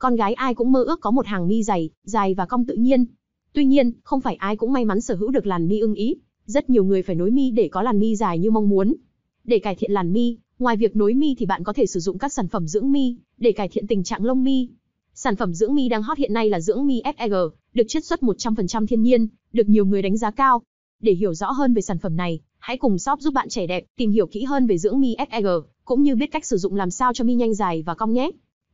Con gái ai cũng mơ ước có một hàng mi dày, dài và cong tự nhiên. Tuy nhiên, không phải ai cũng may mắn sở hữu được làn mi ưng ý. Rất nhiều người phải nối mi để có làn mi dài như mong muốn. Để cải thiện làn mi, ngoài việc nối mi thì bạn có thể sử dụng các sản phẩm dưỡng mi để cải thiện tình trạng lông mi. Sản phẩm dưỡng mi đang hot hiện nay là dưỡng mi FEG, được chiết xuất 100% thiên nhiên, được nhiều người đánh giá cao. Để hiểu rõ hơn về sản phẩm này, hãy cùng shop giúp bạn trẻ đẹp tìm hiểu kỹ hơn về dưỡng mi FEG, cũng như biết cách sử dụng làm sao cho mi nhanh dài và cong nhé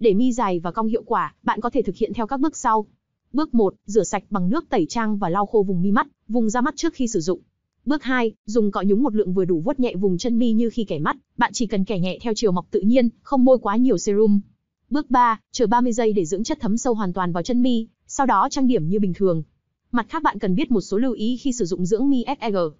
Để mi dài và cong hiệu quả, bạn có thể thực hiện theo các bước sau. Bước 1, rửa sạch bằng nước tẩy trang và lau khô vùng mi mắt, vùng da mắt trước khi sử dụng. Bước 2, dùng cọ nhúng một lượng vừa đủ vuốt nhẹ vùng chân mi như khi kẻ mắt, bạn chỉ cần kẻ nhẹ theo chiều mọc tự nhiên, không bôi quá nhiều serum. Bước 3, chờ 30 giây để dưỡng chất thấm sâu hoàn toàn vào chân mi, sau đó trang điểm như bình thường. Mặt khác bạn cần biết một số lưu ý khi sử dụng dưỡng mi FEG.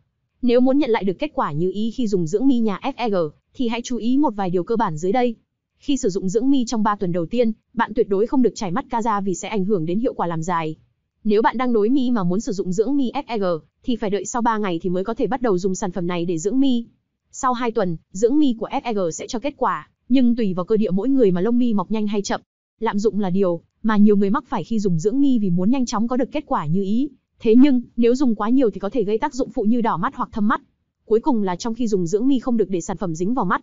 Nếu muốn nhận lại được kết quả như ý khi dùng dưỡng mi nhà FEG, thì hãy chú ý một vài điều cơ bản dưới đây. Khi sử dụng dưỡng mi trong 3 tuần đầu tiên, bạn tuyệt đối không được chảy ra vì sẽ ảnh hưởng đến hiệu quả làm dài. Nếu bạn đang nối mi mà muốn sử dụng dưỡng mi FEG, thì phải đợi sau 3 ngày thì mới có thể bắt đầu dùng sản phẩm này để dưỡng mi. Sau 2 tuần, dưỡng mi của FEG sẽ cho kết quả, nhưng tùy vào cơ địa mỗi người mà lông mi mọc nhanh hay chậm. Lạm dụng là điều mà nhiều người mắc phải khi dùng dưỡng mi vì muốn nhanh chóng có được kết quả như ý. Thế nhưng, nếu dùng quá nhiều thì có thể gây tác dụng phụ như đỏ mắt hoặc thâm mắt. Cuối cùng là trong khi dùng dưỡng mi không được để sản phẩm dính vào mắt,